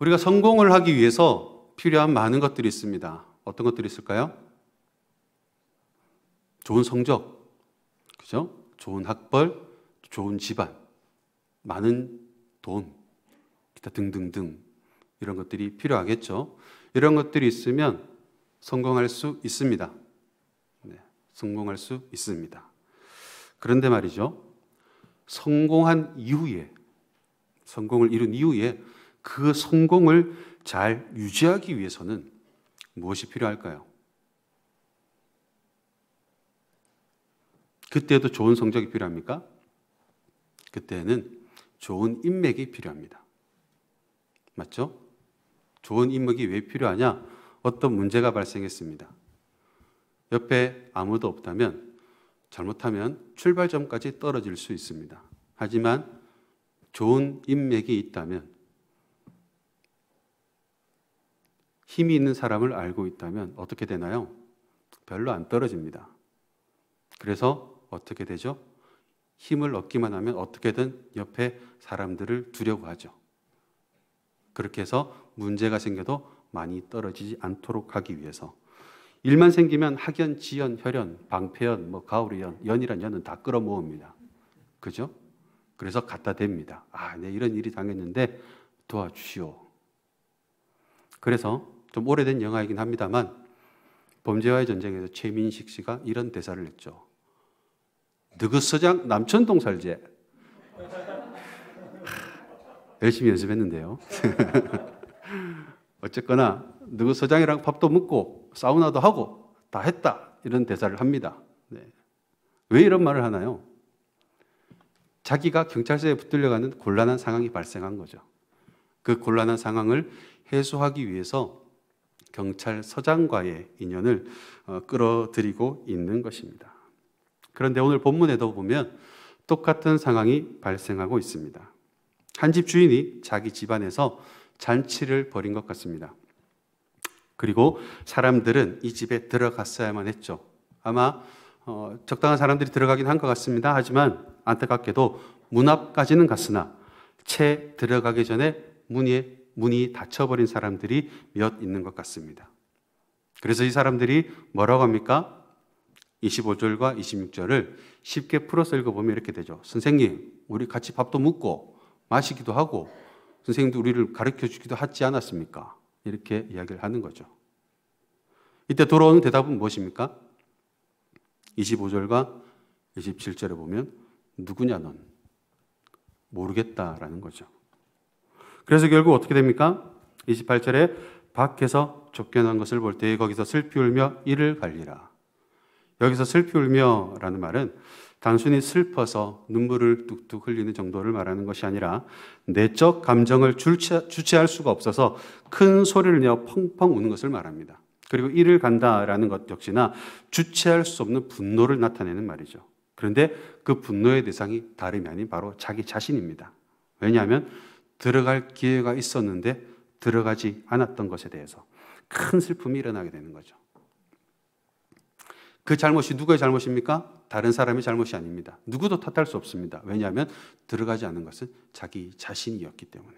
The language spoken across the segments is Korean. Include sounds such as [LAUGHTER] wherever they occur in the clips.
우리가 성공을 하기 위해서 필요한 많은 것들이 있습니다. 어떤 것들이 있을까요? 좋은 성적, 그죠? 좋은 학벌, 좋은 집안, 많은 돈, 기타 등등등 이런 것들이 필요하겠죠. 이런 것들이 있으면 성공할 수 있습니다. 네, 성공할 수 있습니다. 그런데 말이죠. 성공한 이후에 성공을 이룬 이후에 그 성공을 잘 유지하기 위해서는 무엇이 필요할까요? 그때도 좋은 성적이 필요합니까? 그때는 좋은 인맥이 필요합니다. 맞죠? 좋은 인맥이 왜 필요하냐? 어떤 문제가 발생했습니다. 옆에 아무도 없다면 잘못하면 출발점까지 떨어질 수 있습니다. 하지만 좋은 인맥이 있다면 힘이 있는 사람을 알고 있다면 어떻게 되나요? 별로 안 떨어집니다. 그래서 어떻게 되죠? 힘을 얻기만 하면 어떻게든 옆에 사람들을 두려고 하죠. 그렇게 해서 문제가 생겨도 많이 떨어지지 않도록 하기 위해서 일만 생기면 학연, 지연, 혈연, 방패연, 뭐 가오리연, 연이란 연은 다 끌어모읍니다. 그죠? 그래서 갖다 댑니다. 아, 네 이런 일이 당했는데 도와주시오. 그래서 좀 오래된 영화이긴 합니다만 범죄와의 전쟁에서 최민식 씨가 이런 대사를 했죠. 느그서장 남천동 살제. 열심히 연습했는데요. [LAUGHS] 어쨌거나 누구 서장이랑 밥도 먹고 사우나도 하고 다 했다 이런 대사를 합니다. 네. 왜 이런 말을 하나요? 자기가 경찰서에 붙들려가는 곤란한 상황이 발생한 거죠. 그 곤란한 상황을 해소하기 위해서 경찰서장과의 인연을 어, 끌어들이고 있는 것입니다. 그런데 오늘 본문에도 보면 똑같은 상황이 발생하고 있습니다. 한 집 주인이 자기 집안에서 잔치를 벌인 것 같습니다. 그리고 사람들은 이 집에 들어갔어야만 했죠. 아마 어, 적당한 사람들이 들어가긴 한 것 같습니다. 하지만 안타깝게도 문 앞까지는 갔으나 채 들어가기 전에 문이 문이 닫혀버린 사람들이 몇 있는 것 같습니다. 그래서 이 사람들이 뭐라고 합니까? 25절과 26절을 쉽게 풀어서 읽어보면 이렇게 되죠. 선생님, 우리 같이 밥도 먹고 마시기도 하고 선생님도 우리를 가르쳐 주기도 하지 않았습니까? 이렇게 이야기를 하는 거죠. 이때 돌아오는 대답은 무엇입니까? 25절과 27절에 보면 누구냐 넌 모르겠다라는 거죠. 그래서 결국 어떻게 됩니까? 28절에 밖에서 쫓겨난 것을 볼 때 거기서 슬피 울며 이를 갈리라. 여기서 슬피 울며라는 말은 단순히 슬퍼서 눈물을 뚝뚝 흘리는 정도를 말하는 것이 아니라 내적 감정을 주체할 수가 없어서 큰 소리를 내어 펑펑 우는 것을 말합니다. 그리고 이를 간다라는 것 역시나 주체할 수 없는 분노를 나타내는 말이죠. 그런데 그 분노의 대상이 다름이 아닌 바로 자기 자신입니다. 왜냐하면 들어갈 기회가 있었는데 들어가지 않았던 것에 대해서 큰 슬픔이 일어나게 되는 거죠. 그 잘못이 누구의 잘못입니까? 다른 사람의 잘못이 아닙니다. 누구도 탓할 수 없습니다. 왜냐하면 들어가지 않은 것은 자기 자신이었기 때문에.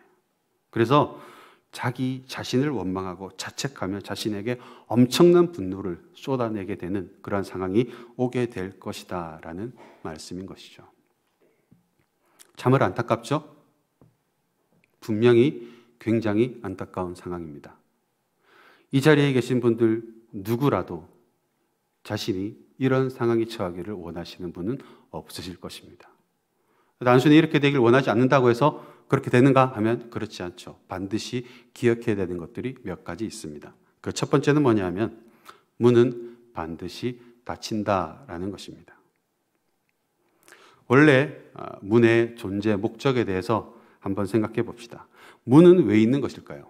그래서 자기 자신을 원망하고 자책하며 자신에게 엄청난 분노를 쏟아내게 되는 그러한 상황이 오게 될 것이다라는 말씀인 것이죠. 참을 안타깝죠? 분명히 굉장히 안타까운 상황입니다. 이 자리에 계신 분들 누구라도 자신이 이런 상황에 처하기를 원하시는 분은 없으실 것입니다. 단순히 이렇게 되길 원하지 않는다고 해서 그렇게 되는가 하면 그렇지 않죠. 반드시 기억해야 되는 것들이 몇 가지 있습니다. 그 첫 번째는 뭐냐 하면 문은 반드시 닫힌다라는 것입니다. 원래 아, 문의 존재 목적에 대해서 한번 생각해 봅시다. 문은 왜 있는 것일까요?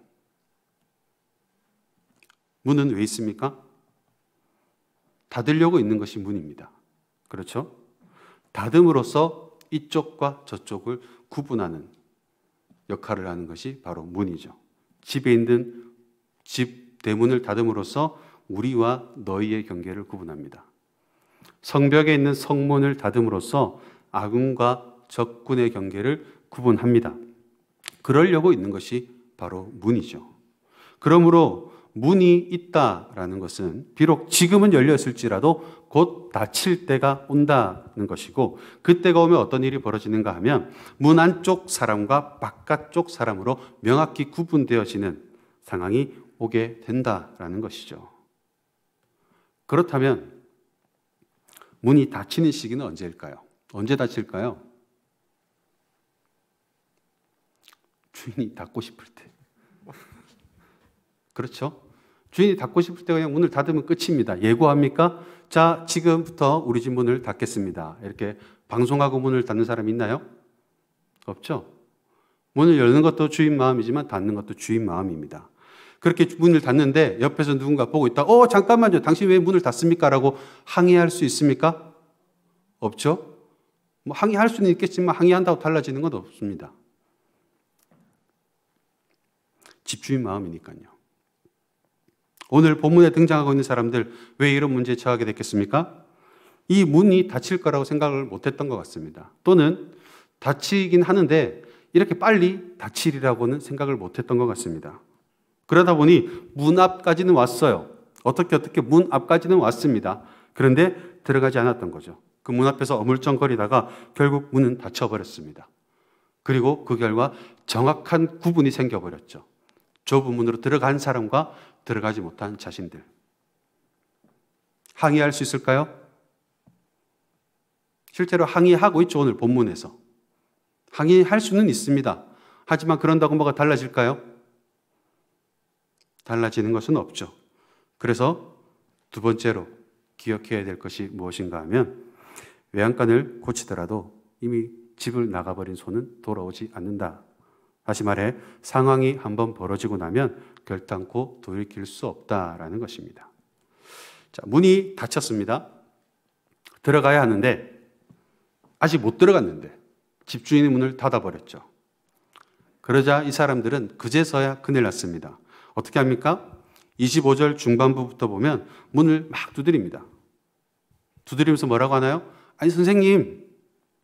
문은 왜 있습니까? 닫으려고 있는 것이 문입니다. 그렇죠? 닫음으로써 이쪽과 저쪽을 구분하는 역할을 하는 것이 바로 문이죠. 집에 있는 집 대문을 닫음으로써 우리와 너희의 경계를 구분합니다. 성벽에 있는 성문을 닫음으로써 아군과 적군의 경계를 구분합니다. 그러려고 있는 것이 바로 문이죠. 그러므로 문이 있다라는 것은 비록 지금은 열렸을지라도 곧 닫힐 때가 온다는 것이고 그때가 오면 어떤 일이 벌어지는가 하면 문 안쪽 사람과 바깥쪽 사람으로 명확히 구분되어지는 상황이 오게 된다라는 것이죠. 그렇다면 문이 닫히는 시기는 언제일까요? 언제 닫힐까요? 주인이 닫고 싶을 때. 그렇죠? 주인이 닫고 싶을 때 그냥 문을 닫으면 끝입니다. 예고합니까? 자, 지금부터 우리 집 문을 닫겠습니다. 이렇게 방송하고 문을 닫는 사람 있나요? 없죠? 문을 열는 것도 주인 마음이지만 닫는 것도 주인 마음입니다. 그렇게 문을 닫는데 옆에서 누군가 보고 있다. 어, 잠깐만요. 당신 왜 문을 닫습니까? 라고 항의할 수 있습니까? 없죠? 뭐 항의할 수는 있겠지만 항의한다고 달라지는 건 없습니다. 집주인 마음이니까요. 오늘 본문에 등장하고 있는 사람들 왜 이런 문제에 처하게 됐겠습니까? 이 문이 닫힐 거라고 생각을 못 했던 것 같습니다. 또는 닫히긴 하는데 이렇게 빨리 닫히리라고는 생각을 못 했던 것 같습니다. 그러다 보니 문 앞까지는 왔어요. 어떻게 어떻게 문 앞까지는 왔습니다. 그런데 들어가지 않았던 거죠. 그 문 앞에서 어물쩡거리다가 결국 문은 닫혀버렸습니다. 그리고 그 결과 정확한 구분이 생겨버렸죠. 좁은 문으로 들어간 사람과 들어가지 못한 자신들. 항의할 수 있을까요? 실제로 항의하고 있죠, 오늘 본문에서. 항의할 수는 있습니다. 하지만 그런다고 뭐가 달라질까요? 달라지는 것은 없죠. 그래서 두 번째로 기억해야 될 것이 무엇인가 하면 외양간을 고치더라도 이미 집을 나가버린 손은 돌아오지 않는다 다시 말해 상황이 한 번 벌어지고 나면 결단코 돌이킬 수 없다라는 것입니다. 자, 문이 닫혔습니다. 들어가야 하는데 아직 못 들어갔는데 집주인이 문을 닫아버렸죠. 그러자 이 사람들은 그제서야 큰일 났습니다. 어떻게 합니까? 25절 중반부부터 보면 문을 막 두드립니다. 두드리면서 뭐라고 하나요? 아니, 선생님,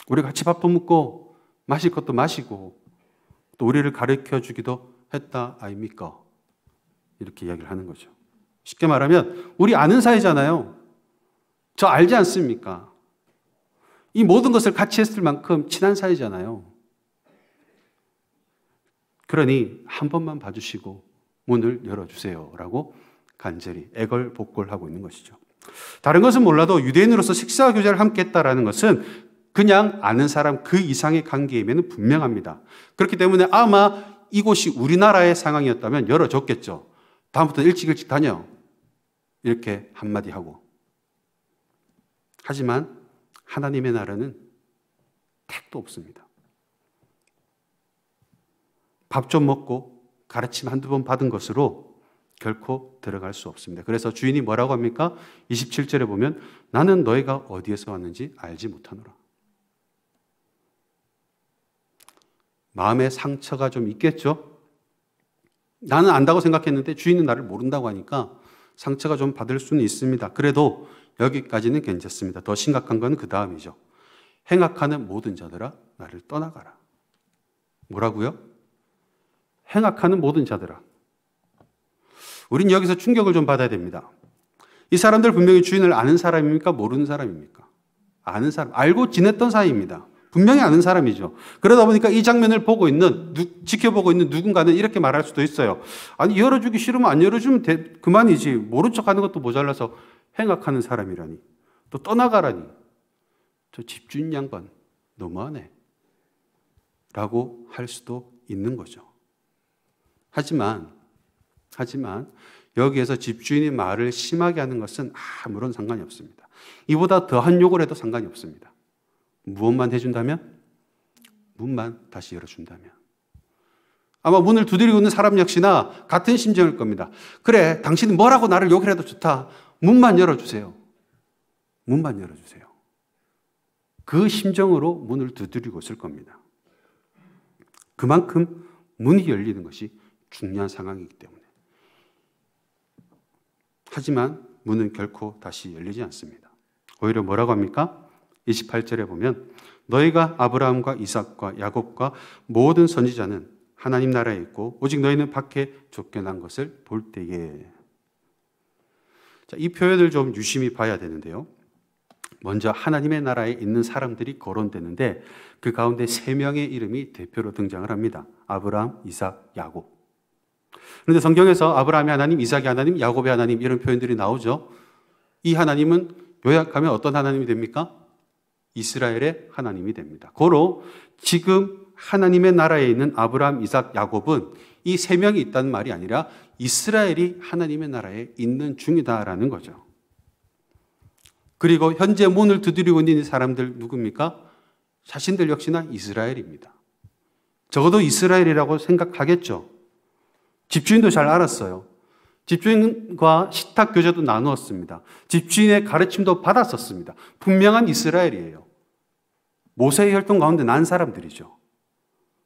우리 같이 밥도 먹고, 마실 것도 마시고, 또 우리를 가르쳐 주기도 했다 아닙니까? 이렇게 이야기를 하는 거죠. 쉽게 말하면 우리 아는 사이잖아요. 저 알지 않습니까? 이 모든 것을 같이 했을 만큼 친한 사이잖아요. 그러니 한 번만 봐주시고 문을 열어주세요. 라고 간절히 애걸복걸하고 있는 것이죠. 다른 것은 몰라도 유대인으로서 식사 교제를 함께 했다라는 것은 그냥 아는 사람 그 이상의 관계임에는 분명합니다. 그렇기 때문에 아마 이곳이 우리나라의 상황이었다면 열어줬겠죠. 다음부터 일찍 일찍 다녀. 이렇게 한마디 하고. 하지만 하나님의 나라는 택도 없습니다. 밥 좀 먹고 가르침 한두 번 받은 것으로 결코 들어갈 수 없습니다. 그래서 주인이 뭐라고 합니까? 27절에 보면 나는 너희가 어디에서 왔는지 알지 못하노라. 마음의 상처가 좀 있겠죠? 나는 안다고 생각했는데 주인은 나를 모른다고 하니까 상처가 좀 받을 수는 있습니다. 그래도 여기까지는 괜찮습니다. 더 심각한 건 그 다음이죠. 행악하는 모든 자들아, 나를 떠나가라. 뭐라고요? 행악하는 모든 자들아. 우린 여기서 충격을 좀 받아야 됩니다. 이 사람들 분명히 주인을 아는 사람입니까? 모르는 사람입니까? 아는 사람, 알고 지냈던 사이입니다. 분명히 아는 사람이죠. 그러다 보니까 이 장면을 보고 있는, 지켜보고 있는 누군가는 이렇게 말할 수도 있어요. 아니, 열어주기 싫으면 안 열어주면 돼, 그만이지. 모른 척 하는 것도 모자라서 행악하는 사람이라니. 또 떠나가라니. 저 집주인 양반, 너무하네. 라고 할 수도 있는 거죠. 하지만, 하지만, 여기에서 집주인이 말을 심하게 하는 것은 아무런 상관이 없습니다. 이보다 더한 욕을 해도 상관이 없습니다. 무엇만 해준다면? 문만 다시 열어준다면. 아마 문을 두드리고 있는 사람 역시나 같은 심정일 겁니다. 그래, 당신은 뭐라고 나를 욕을 해도 좋다. 문만 열어주세요. 문만 열어주세요. 그 심정으로 문을 두드리고 있을 겁니다. 그만큼 문이 열리는 것이 중요한 상황이기 때문에. 하지만 문은 결코 다시 열리지 않습니다. 오히려 뭐라고 합니까? 28절에 보면 너희가 아브라함과 이삭과 야곱과 모든 선지자는 하나님 나라에 있고 오직 너희는 밖에 쫓겨난 것을 볼 때에 자, 이 표현을 좀 유심히 봐야 되는데요. 먼저 하나님의 나라에 있는 사람들이 거론되는데 그 가운데 세 명의 이름이 대표로 등장을 합니다. 아브라함, 이삭, 야곱. 그런데 성경에서 아브라함의 하나님, 이삭의 하나님, 야곱의 하나님 이런 표현들이 나오죠. 이 하나님은 요약하면 어떤 하나님이 됩니까? 이스라엘의 하나님이 됩니다. 고로 지금 하나님의 나라에 있는 아브라함, 이삭, 야곱은 이 세 명이 있다는 말이 아니라 이스라엘이 하나님의 나라에 있는 중이다라는 거죠. 그리고 현재 문을 두드리고 있는 사람들 누굽니까? 자신들 역시나 이스라엘입니다. 적어도 이스라엘이라고 생각하겠죠. 집주인도 잘 알았어요. 집주인과 식탁 교제도 나누었습니다. 집주인의 가르침도 받았었습니다. 분명한 이스라엘이에요. 모세의 혈통 가운데 난 사람들이죠.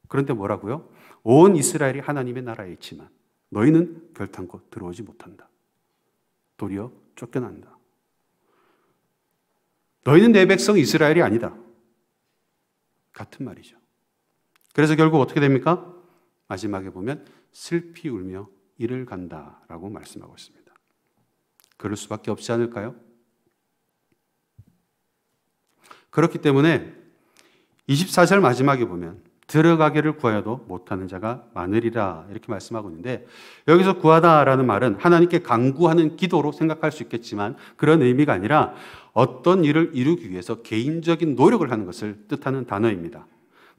그런데 뭐라고요? 온 이스라엘이 하나님의 나라에 있지만 너희는 결탄코 들어오지 못한다. 도리어 쫓겨난다. 너희는 내 백성 이스라엘이 아니다. 같은 말이죠. 그래서 결국 어떻게 됩니까? 마지막에 보면 슬피 울며 일을 간다라고 말씀하고 있습니다. 그럴 수밖에 없지 않을까요? 그렇기 때문에 24절 마지막에 보면 들어가기를 구하여도 못하는 자가 많으리라 이렇게 말씀하고 있는데 여기서 구하다라는 말은 하나님께 강구하는 기도로 생각할 수 있겠지만 그런 의미가 아니라 어떤 일을 이루기 위해서 개인적인 노력을 하는 것을 뜻하는 단어입니다.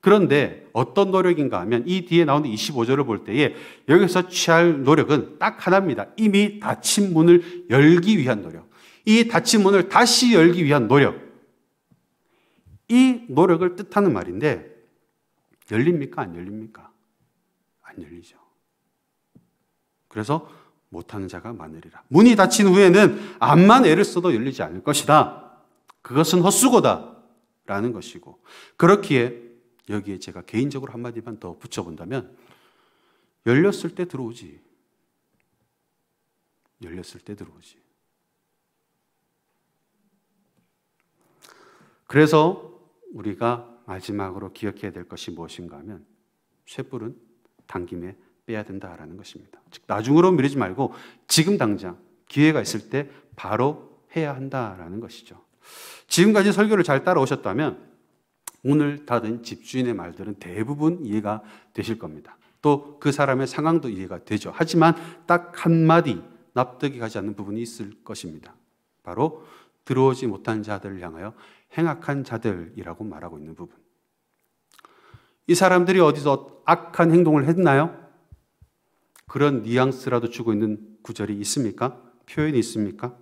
그런데 어떤 노력인가 하면 이 뒤에 나오는 25절을 볼 때에 여기서 취할 노력은 딱 하나입니다. 이미 닫힌 문을 열기 위한 노력. 이 닫힌 문을 다시 열기 위한 노력. 이 노력을 뜻하는 말인데 열립니까? 안 열립니까? 안 열리죠. 그래서 못하는 자가 많으리라. 문이 닫힌 후에는 암만 애를 써도 열리지 않을 것이다. 그것은 헛수고다. 라는 것이고. 그렇기에 여기에 제가 개인적으로 한마디만 더 붙여본다면 열렸을 때 들어오지. 열렸을 때 들어오지. 그래서 우리가 마지막으로 기억해야 될 것이 무엇인가 하면 쇠뿔은 당김에 빼야 된다라는 것입니다. 즉 나중으로 미루지 말고 지금 당장 기회가 있을 때 바로 해야 한다라는 것이죠. 지금까지 설교를 잘 따라오셨다면 오늘 다른 집주인의 말들은 대부분 이해가 되실 겁니다. 또 그 사람의 상황도 이해가 되죠. 하지만 딱 한마디 납득이 가지 않는 부분이 있을 것입니다. 바로 들어오지 못한 자들을 향하여 행악한 자들이라고 말하고 있는 부분. 이 사람들이 어디서 악한 행동을 했나요? 그런 뉘앙스라도 주고 있는 구절이 있습니까? 표현이 있습니까?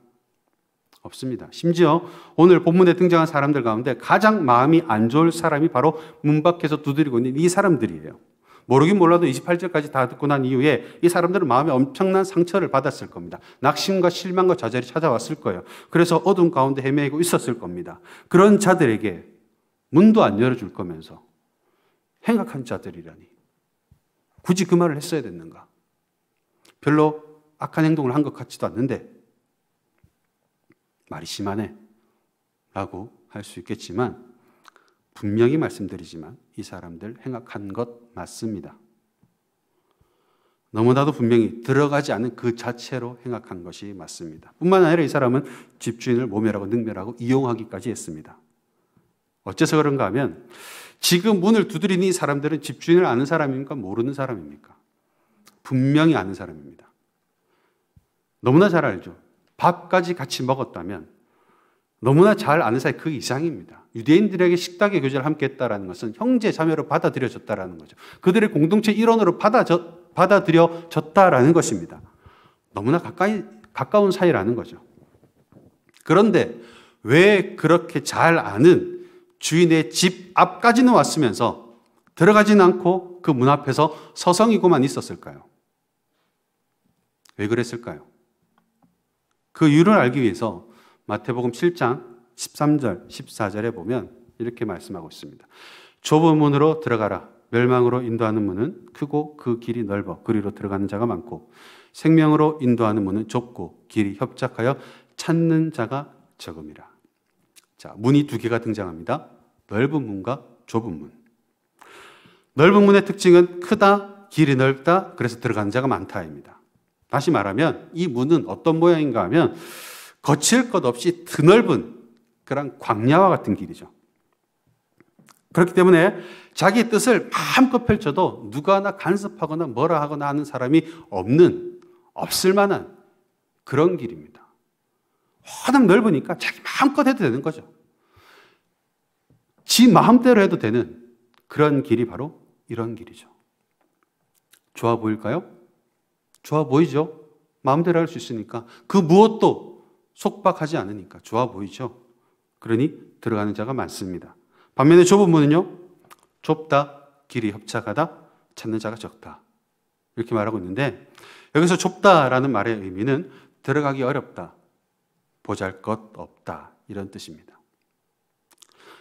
없습니다. 심지어 오늘 본문에 등장한 사람들 가운데 가장 마음이 안 좋을 사람이 바로 문 밖에서 두드리고 있는 이 사람들이에요. 모르긴 몰라도 28절까지 다 듣고 난 이후에 이 사람들은 마음에 엄청난 상처를 받았을 겁니다. 낙심과 실망과 좌절이 찾아왔을 거예요. 그래서 어둠 가운데 헤매고 있었을 겁니다. 그런 자들에게 문도 안 열어줄 거면서 행악한 자들이라니. 굳이 그 말을 했어야 됐는가? 별로 악한 행동을 한 것 같지도 않는데 말이 심하네. 라고 할 수 있겠지만, 분명히 말씀드리지만, 이 사람들 행악한 것 맞습니다. 너무나도 분명히 들어가지 않은 그 자체로 행악한 것이 맞습니다. 뿐만 아니라 이 사람은 집주인을 모멸하고 능멸하고 이용하기까지 했습니다. 어째서 그런가 하면 지금 문을 두드리는 이 사람들은 집주인을 아는 사람입니까? 모르는 사람입니까? 분명히 아는 사람입니다. 너무나 잘 알죠. 밥까지 같이 먹었다면 너무나 잘 아는 사이 그 이상입니다. 유대인들에게 식탁의 교제를 함께 했다라는 것은 형제 자매로 받아들여졌다라는 거죠. 그들의 공동체 일원으로 받아져, 받아들여졌다라는 것입니다. 너무나 가까이, 가까운 사이라는 거죠. 그런데 왜 그렇게 잘 아는 주인의 집 앞까지는 왔으면서 들어가지는 않고 그 문 앞에서 서성이고만 있었을까요? 왜 그랬을까요? 그 이유를 알기 위해서 마태복음 7장 13절, 14절에 보면 이렇게 말씀하고 있습니다. 좁은 문으로 들어가라. 멸망으로 인도하는 문은 크고 그 길이 넓어 그리로 들어가는 자가 많고 생명으로 인도하는 문은 좁고 길이 협착하여 찾는 자가 적음이라. 자, 문이 두 개가 등장합니다. 넓은 문과 좁은 문. 넓은 문의 특징은 크다, 길이 넓다, 그래서 들어가는 자가 많다입니다. 다시 말하면 이 문은 어떤 모양인가 하면 거칠 것 없이 드넓은 그런 광야와 같은 길이죠. 그렇기 때문에 자기 뜻을 마음껏 펼쳐도 누가 하나 간섭하거나 뭐라 하거나 하는 사람이 없는, 없을 만한 그런 길입니다. 워낙 넓으니까 자기 마음껏 해도 되는 거죠. 지 마음대로 해도 되는 그런 길이 바로 이런 길이죠. 좋아 보일까요? 좋아 보이죠? 마음대로 할 수 있으니까 그 무엇도 속박하지 않으니까 좋아 보이죠? 그러니 들어가는 자가 많습니다. 반면에 좁은 문은요, 좁다, 길이 협착하다, 찾는 자가 적다. 이렇게 말하고 있는데 여기서 좁다라는 말의 의미는 들어가기 어렵다, 보잘 것 없다, 이런 뜻입니다.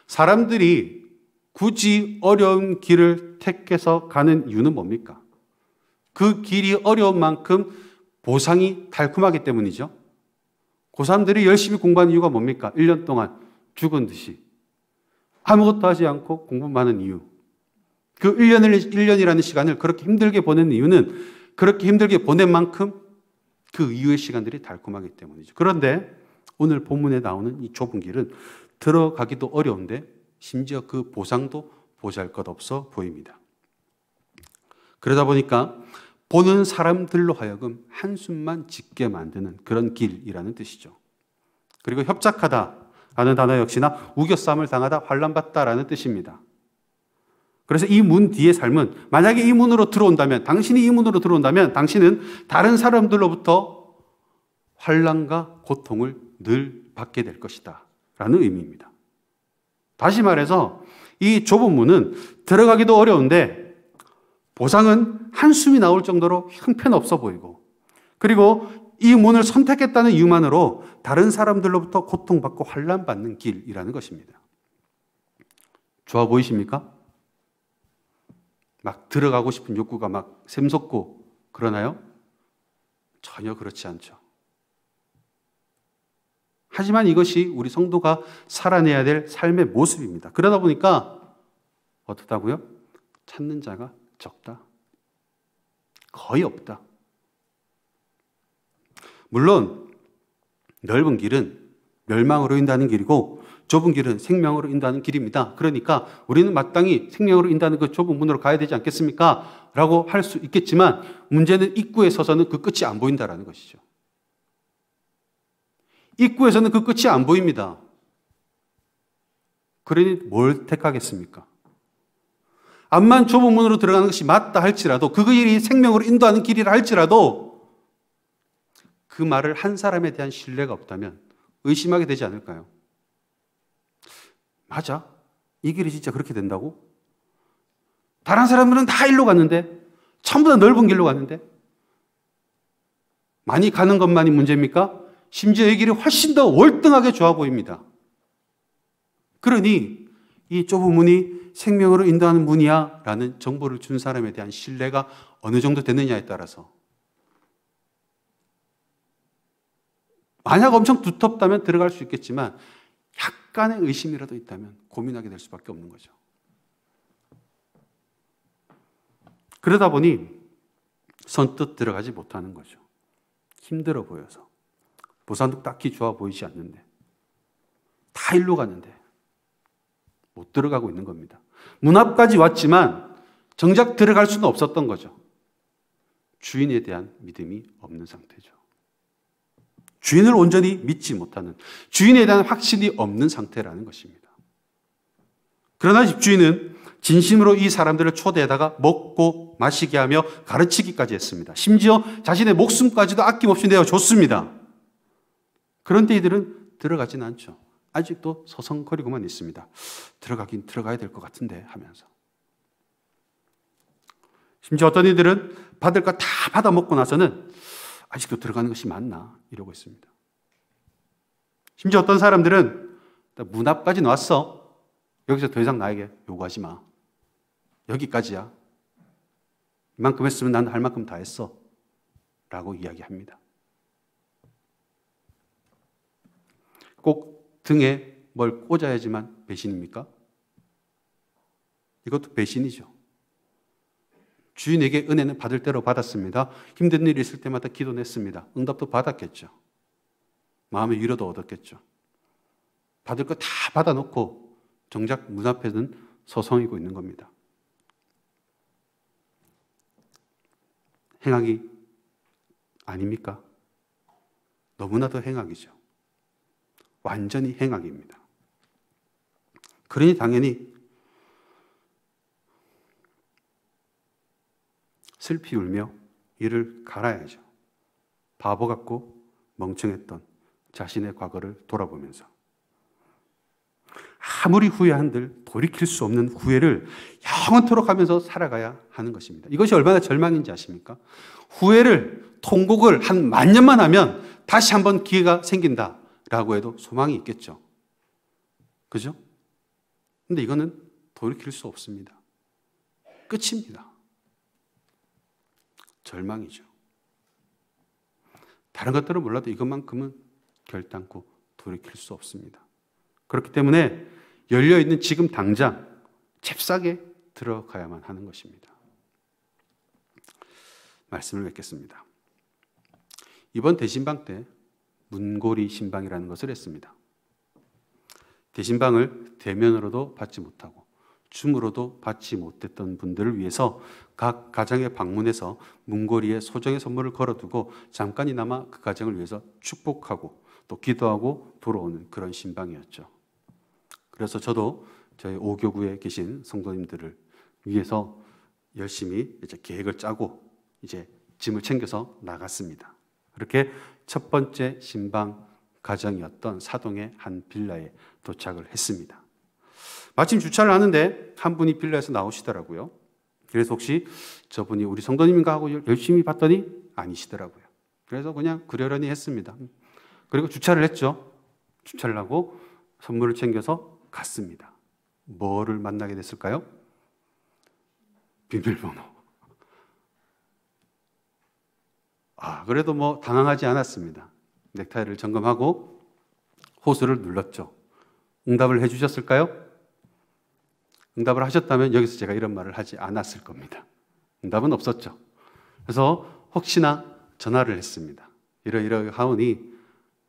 사람들이 굳이 어려운 길을 택해서 가는 이유는 뭡니까? 그 길이 어려운 만큼 보상이 달콤하기 때문이죠. 고3들이 그 열심히 공부한 이유가 뭡니까? 1년 동안 죽은 듯이. 아무것도 하지 않고 공부만 하 이유. 그 1년을, 1년이라는 시간을 그렇게 힘들게 보낸 이유는 그렇게 힘들게 보낸 만큼 그 이후의 시간들이 달콤하기 때문이죠. 그런데 오늘 본문에 나오는 이 좁은 길은 들어가기도 어려운데 심지어 그 보상도 보잘 것 없어 보입니다. 그러다 보니까 보는 사람들로 하여금 한숨만 짓게 만드는 그런 길이라는 뜻이죠. 그리고 협작하다라는 단어 역시나 우겨쌈을 당하다, 환란받다라는 뜻입니다. 그래서 이 문 뒤에 삶은 만약에 이 문으로 들어온다면 당신이 이 문으로 들어온다면 당신은 다른 사람들로부터 환란과 고통을 늘 받게 될 것이다. 라는 의미입니다. 다시 말해서 이 좁은 문은 들어가기도 어려운데 보상은 한숨이 나올 정도로 형편없어 보이고 그리고 이 문을 선택했다는 이유만으로 다른 사람들로부터 고통받고 환란받는 길이라는 것입니다. 좋아 보이십니까? 막 들어가고 싶은 욕구가 막 샘솟고 그러나요? 전혀 그렇지 않죠. 하지만 이것이 우리 성도가 살아내야 될 삶의 모습입니다. 그러다 보니까 어떻다고요? 찾는 자가 적다. 거의 없다. 물론 넓은 길은 멸망으로 인다는 길이고 좁은 길은 생명으로 인다는 길입니다. 그러니까 우리는 마땅히 생명으로 인다는 그 좁은 문으로 가야 되지 않겠습니까? 라고 할 수 있겠지만 문제는 입구에 서서는 그 끝이 안 보인다라는 것이죠. 입구에서는 그 끝이 안 보입니다. 그러니 뭘 택하겠습니까? 암만 좁은 문으로 들어가는 것이 맞다 할지라도 그 일이 생명으로 인도하는 길이라 할지라도 그 말을 한 사람에 대한 신뢰가 없다면 의심하게 되지 않을까요? 맞아. 이 길이 진짜 그렇게 된다고? 다른 사람들은 다 일로 갔는데 전부 다 넓은 길로 갔는데 많이 가는 것만이 문제입니까? 심지어 이 길이 훨씬 더 월등하게 좋아 보입니다. 그러니 이 좁은 문이 생명으로 인도하는 문이야 라는 정보를 준 사람에 대한 신뢰가 어느 정도 됐느냐에 따라서 만약 엄청 두텁다면 들어갈 수 있겠지만 약간의 의심이라도 있다면 고민하게 될 수밖에 없는 거죠. 그러다 보니 선뜻 들어가지 못하는 거죠. 힘들어 보여서. 보산도 딱히 좋아 보이지 않는데. 다 일로 가는데 못 들어가고 있는 겁니다. 문 앞까지 왔지만 정작 들어갈 수는 없었던 거죠. 주인에 대한 믿음이 없는 상태죠. 주인을 온전히 믿지 못하는, 주인에 대한 확신이 없는 상태라는 것입니다. 그러나 집주인은 진심으로 이 사람들을 초대하다가 먹고 마시게 하며 가르치기까지 했습니다. 심지어 자신의 목숨까지도 아낌없이 내어줬습니다. 그런데 이들은 들어가진 않죠. 아직도 서성거리고만 있습니다. 들어가긴 들어가야 될 것 같은데 하면서. 심지어 어떤 이들은 받을 거 다 받아 먹고 나서는 아직도 들어가는 것이 맞나 이러고 있습니다. 심지어 어떤 사람들은 문 앞까지 왔어. 여기서 더 이상 나에게 요구하지 마. 여기까지야. 이만큼 했으면 난 할 만큼 다 했어. 라고 이야기합니다. 꼭 등에 뭘 꽂아야지만 배신입니까? 이것도 배신이죠. 주인에게 은혜는 받을 대로 받았습니다. 힘든 일이 있을 때마다 기도냈습니다. 응답도 받았겠죠. 마음의 위로도 얻었겠죠. 받을 거 다 받아놓고 정작 문 앞에는 서성이고 있는 겁니다. 행악이 아닙니까? 너무나도 행악이죠. 완전히 행악입니다. 그러니 당연히 슬피 울며 이를 갈아야죠. 바보 같고 멍청했던 자신의 과거를 돌아보면서 아무리 후회한들 돌이킬 수 없는 후회를 영원토록 하면서 살아가야 하는 것입니다. 이것이 얼마나 절망인지 아십니까? 후회를 통곡을 한만 년만 하면 다시 한 번 기회가 생긴다. 라고 해도 소망이 있겠죠. 그죠? 근데 이거는 돌이킬 수 없습니다. 끝입니다. 절망이죠. 다른 것들은 몰라도 이것만큼은 결단코 돌이킬 수 없습니다. 그렇기 때문에 열려있는 지금 당장 잽싸게 들어가야만 하는 것입니다. 말씀을 맺겠습니다. 이번 대신방 때 문고리 신방이라는 것을 했습니다. 대신방을 대면으로도 받지 못하고 줌으로도 받지 못했던 분들을 위해서 각 가정에 방문해서 문고리에 소정의 선물을 걸어두고 잠깐이나마 그 가정을 위해서 축복하고 또 기도하고 돌아오는 그런 신방이었죠. 그래서 저도 저희 5교구에 계신 성도님들을 위해서 열심히 이제 계획을 짜고 이제 짐을 챙겨서 나갔습니다. 그렇게 첫 번째 신방 가정이었던 사동의 한 빌라에 도착을 했습니다. 마침 주차를 하는데 한 분이 빌라에서 나오시더라고요. 그래서 혹시 저분이 우리 성도님인가 하고 열심히 봤더니 아니시더라고요. 그래서 그냥 그러려니 했습니다. 그리고 주차를 했죠. 주차를 하고 선물을 챙겨서 갔습니다. 뭐를 만나게 됐을까요? 비밀번호. 아, 그래도 뭐 당황하지 않았습니다. 넥타이를 점검하고 호수를 눌렀죠. 응답을 해주셨을까요? 응답을 하셨다면 여기서 제가 이런 말을 하지 않았을 겁니다. 응답은 없었죠. 그래서 혹시나 전화를 했습니다. 이러이러하오니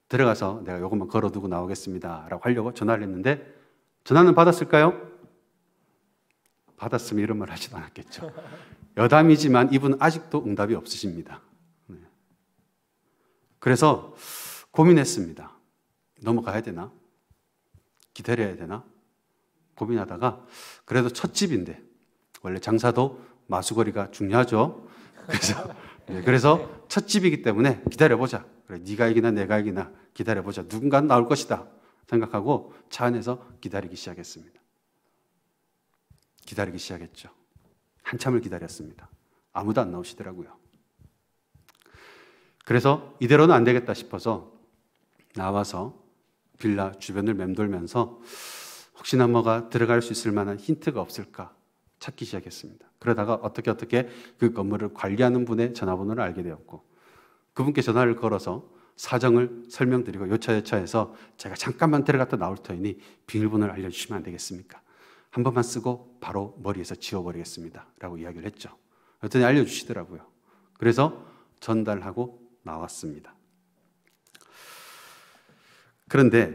들어가서 내가 요것만 걸어두고 나오겠습니다. 라고 하려고 전화를 했는데 전화는 받았을까요? 받았으면 이런 말하지 않았겠죠. 여담이지만 이분 아직도 응답이 없으십니다. 그래서 고민했습니다. 넘어가야 되나? 기다려야 되나? 고민하다가 그래도 첫 집인데 원래 장사도 마수거리가 중요하죠. 그래서 네, 그래서 첫 집이기 때문에 기다려보자. 그래, 네가 이기나 내가 이기나 기다려보자. 누군가 나올 것이다 생각하고 차 안에서 기다리기 시작했습니다. 기다리기 시작했죠. 한참을 기다렸습니다. 아무도 안 나오시더라고요. 그래서 이대로는 안 되겠다 싶어서 나와서 빌라 주변을 맴돌면서 혹시나 뭐가 들어갈 수 있을 만한 힌트가 없을까 찾기 시작했습니다. 그러다가 어떻게 어떻게 그 건물을 관리하는 분의 전화번호를 알게 되었고 그분께 전화를 걸어서 사정을 설명드리고 요차요차해서 제가 잠깐만 들어갔다 나올 터이니 비밀번호를 알려주시면 안 되겠습니까? 한 번만 쓰고 바로 머리에서 지워버리겠습니다. 라고 이야기를 했죠. 여튼이 알려주시더라고요. 그래서 전달하고 나왔습니다. 그런데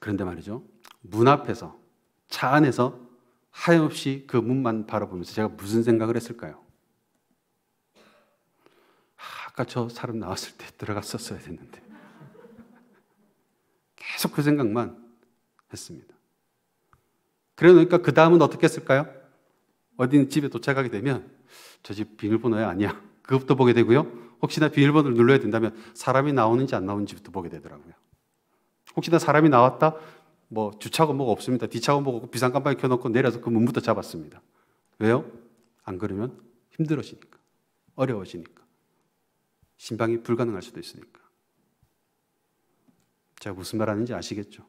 그런데 말이죠. 문 앞에서 차 안에서 하염없이 그 문만 바라보면서 제가 무슨 생각을 했을까요? 아까 저 사람 나왔을 때 들어갔었어야 됐는데 계속 그 생각만 했습니다. 그러니까 그 다음은 어떻게 했을까요? 어디 집에 도착하게 되면 저 집 비밀번호야 아니야. 그것부터 보게 되고요. 혹시나 비밀번호를 눌러야 된다면 사람이 나오는지 안 나오는지부터 보게 되더라고요. 혹시나 사람이 나왔다? 뭐 주차고 뭐가 없습니다. 뒤차고 뭐가 없고 비상 깜빡이 켜놓고 내려서 그 문부터 잡았습니다. 왜요? 안 그러면 힘들어지니까. 어려워지니까. 신방이 불가능할 수도 있으니까. 제가 무슨 말 하는지 아시겠죠?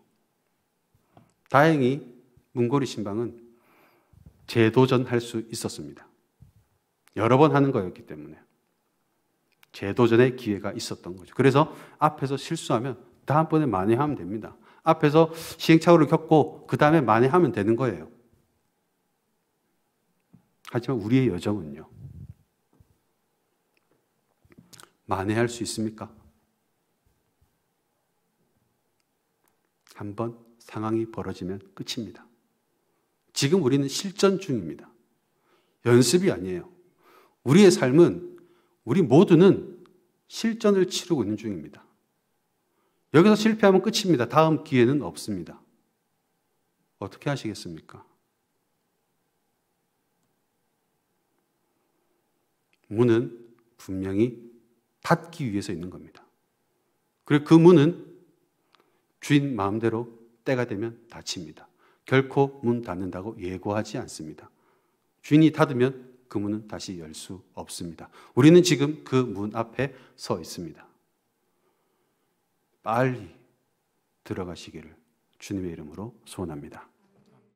다행히 문고리 신방은 재도전할 수 있었습니다. 여러 번 하는 거였기 때문에. 재도전의 기회가 있었던 거죠. 그래서 앞에서 실수하면 다음번에 만회하면 됩니다. 앞에서 시행착오를 겪고 그 다음에 만회하면 되는 거예요. 하지만 우리의 여정은요. 만회할 수 있습니까? 한 번 상황이 벌어지면 끝입니다. 지금 우리는 실전 중입니다. 연습이 아니에요. 우리의 삶은 우리 모두는 실전을 치르고 있는 중입니다. 여기서 실패하면 끝입니다. 다음 기회는 없습니다. 어떻게 하시겠습니까? 문은 분명히 닫기 위해서 있는 겁니다. 그리고 그 문은 주인 마음대로 때가 되면 닫힙니다. 결코 문 닫는다고 예고하지 않습니다. 주인이 닫으면 그 문은 다시 열 수 없습니다. 우리는 지금 그 문 앞에 서 있습니다. 빨리 들어가시기를 주님의 이름으로 소원합니다.